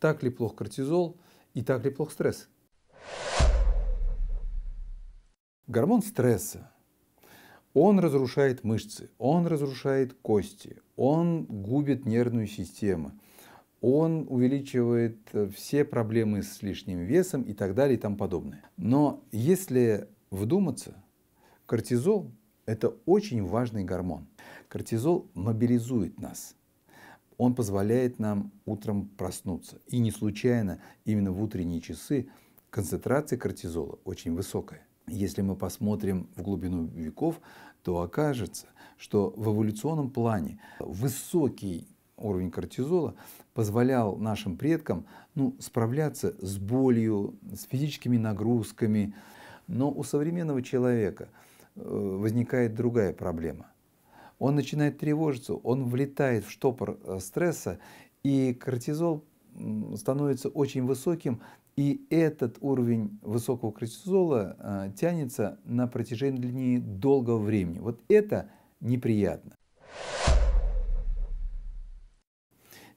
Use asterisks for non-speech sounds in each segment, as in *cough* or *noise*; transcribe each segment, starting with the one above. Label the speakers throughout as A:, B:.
A: так ли плох кортизол и так ли плох стресс. Гормон стресса. Он разрушает мышцы, он разрушает кости, он губит нервную систему, он увеличивает э, все проблемы с лишним весом и так далее и тому подобное. Но если вдуматься, кортизол – это очень важный гормон. Кортизол мобилизует нас – он позволяет нам утром проснуться. И не случайно именно в утренние часы концентрация кортизола очень высокая. Если мы посмотрим в глубину веков, то окажется, что в эволюционном плане высокий уровень кортизола позволял нашим предкам ну, справляться с болью, с физическими нагрузками. Но у современного человека э, возникает другая проблема – он начинает тревожиться, он влетает в штопор э, стресса, и кортизол становится очень высоким, и этот уровень высокого кортизола э, тянется на протяжении долгого времени. Вот это неприятно.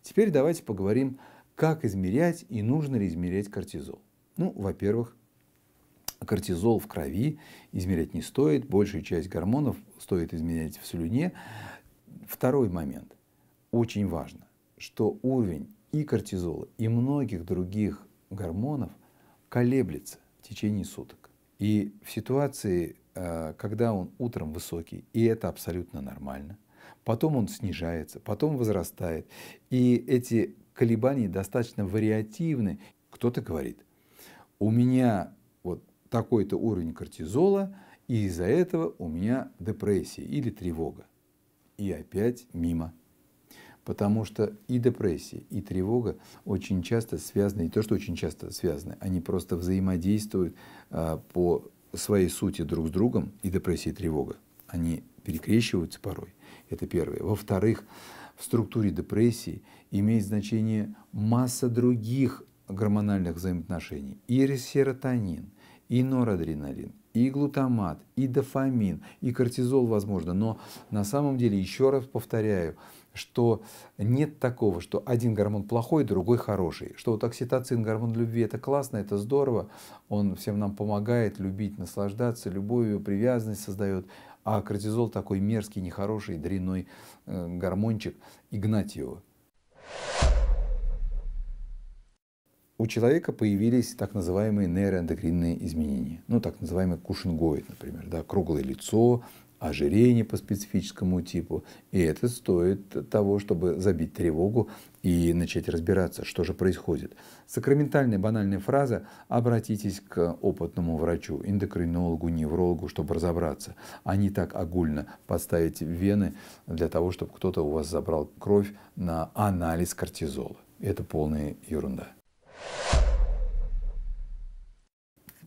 A: Теперь давайте поговорим, как измерять и нужно ли измерять кортизол. Ну, во-первых, кортизол в крови измерять не стоит, большую часть гормонов стоит измерять в слюне. Второй момент, очень важно, что уровень и кортизола, и многих других гормонов колеблется в течение суток. И в ситуации, э, когда он утром высокий, и это абсолютно нормально, потом он снижается, потом возрастает, и эти колебания достаточно вариативны. Кто-то говорит, у меня такой-то уровень кортизола, и из-за этого у меня депрессия или тревога. И опять мимо. Потому что и депрессия, и тревога очень часто связаны, и то что очень часто связаны, они просто взаимодействуют а, по своей сути друг с другом, и депрессия, и тревога. Они перекрещиваются порой. Это первое. Во-вторых, в структуре депрессии имеет значение масса других гормональных взаимоотношений. И серотонин, и норадреналин, и глутамат, и дофамин, и кортизол, возможно. Но на самом деле, еще раз повторяю, что нет такого, что один гормон плохой, другой хороший. Что вот окситоцин, гормон любви, это классно, это здорово, он всем нам помогает любить, наслаждаться, любовью, привязанность создает. А кортизол такой мерзкий, нехороший, дрянной э, гормончик, игнать его. у человека появились так называемые нейроэндокринные изменения. Ну, так называемый кушингоид, например, да, круглое лицо, ожирение по специфическому типу. И это стоит того, чтобы забить тревогу и начать разбираться, что же происходит. Сакраментальная банальная фраза «обратитесь к опытному врачу, эндокринологу, неврологу, чтобы разобраться». А не так огульно подставить вены для того, чтобы кто-то у вас забрал кровь на анализ кортизола. Это полная ерунда.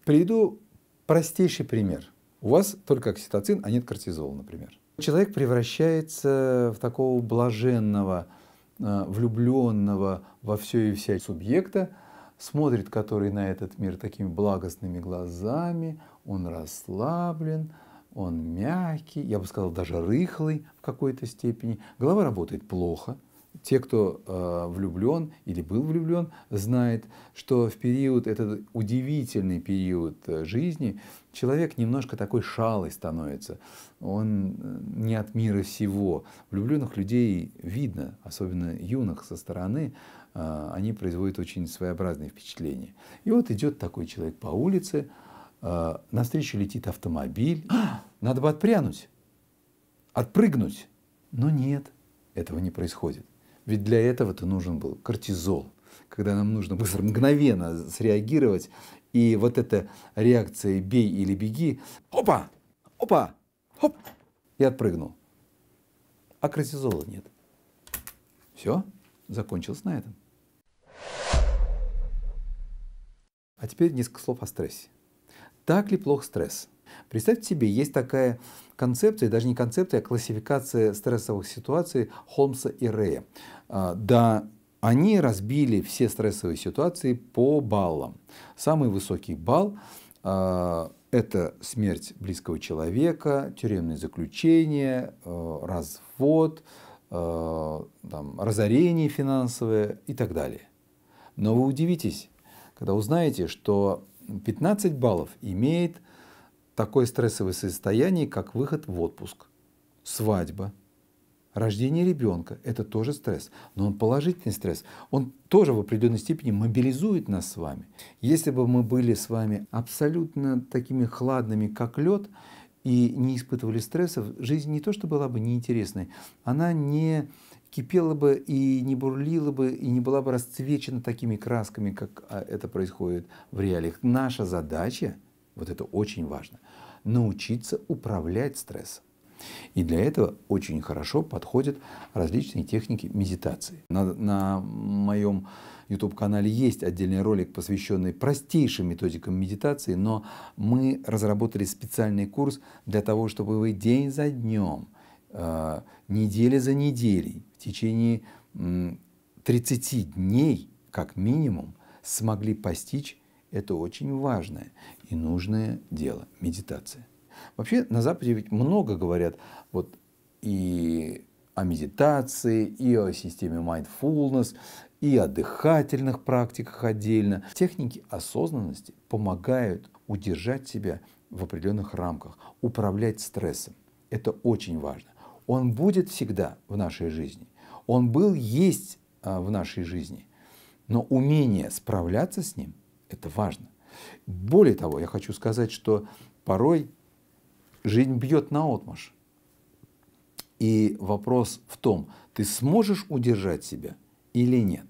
A: Приведу простейший пример. У вас только окситоцин, а нет кортизола, например. Человек превращается в такого блаженного, э, влюбленного во все и вся субъекта, смотрит который на этот мир такими благостными глазами, он расслаблен, он мягкий, я бы сказал, даже рыхлый в какой-то степени. Голова работает плохо – те, кто э, влюблен или был влюблен, знает, что в период, этот удивительный период э, жизни, человек немножко такой шалой становится. Он э, не от мира всего. Влюбленных людей видно, особенно юных со стороны, э, они производят очень своеобразные впечатления. И вот идет такой человек по улице, э, навстречу летит автомобиль. А, *gasps* надо бы отпрянуть, отпрыгнуть. Но нет, этого не происходит. Ведь для этого-то нужен был кортизол, когда нам нужно быстро, *laughs* мгновенно среагировать. И вот эта реакция «бей или беги» – опа, опа, хоп, и отпрыгнул. А кортизола нет. Все, закончилось на этом. А теперь несколько слов о стрессе. Так ли плох стресс? Представьте себе, есть такая концепция, даже не концепция, а классификация стрессовых ситуаций Холмса и Рэя. А, да, они разбили все стрессовые ситуации по баллам. Самый высокий балл а, это смерть близкого человека, тюремное заключение, а, развод, там, разорение финансовое и так далее. Но вы удивитесь, когда узнаете, что 15 баллов имеет такое стрессовое состояние, как выход в отпуск, свадьба, рождение ребенка. Это тоже стресс, но он положительный стресс. Он тоже в определенной степени мобилизует нас с вами. Если бы мы были с вами абсолютно такими хладными, как лед, и не испытывали стрессов, жизнь не то что была бы неинтересной, она не кипела бы и не бурлила бы, и не была бы расцвечена такими красками, как а, это происходит в реалиях. Наша задача вот это очень важно. Научиться управлять стрессом. И для этого очень хорошо подходят различные техники медитации. На, на моем YouTube-канале есть отдельный ролик, посвященный простейшим методикам медитации, но мы разработали специальный курс для того, чтобы вы день за днем, э, неделя за неделей, в течение э, 30 дней, как минимум, смогли постичь это очень важное и нужное дело – медитация. Вообще на Западе ведь много говорят вот и о медитации, и о системе mindfulness, и о дыхательных практиках отдельно. Техники осознанности помогают удержать себя в определенных рамках, управлять стрессом. Это очень важно. Он будет всегда в нашей жизни. Он был, есть а, в нашей жизни. Но умение справляться с ним – это важно. Более того, я хочу сказать, что порой жизнь бьет на отмаш. И вопрос в том, ты сможешь удержать себя или нет.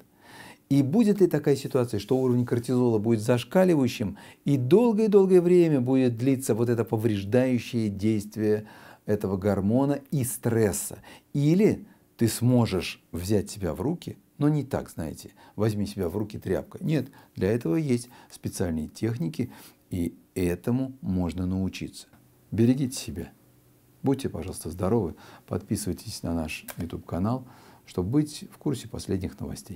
A: И будет ли такая ситуация, что уровень кортизола будет зашкаливающим, и долгое-долгое время будет длиться вот это повреждающее действие этого гормона и стресса? Или ты сможешь взять себя в руки – но не так, знаете, возьми себя в руки тряпка. Нет, для этого есть специальные техники, и этому можно научиться. Берегите себя. Будьте, пожалуйста, здоровы. Подписывайтесь на наш YouTube-канал, чтобы быть в курсе последних новостей.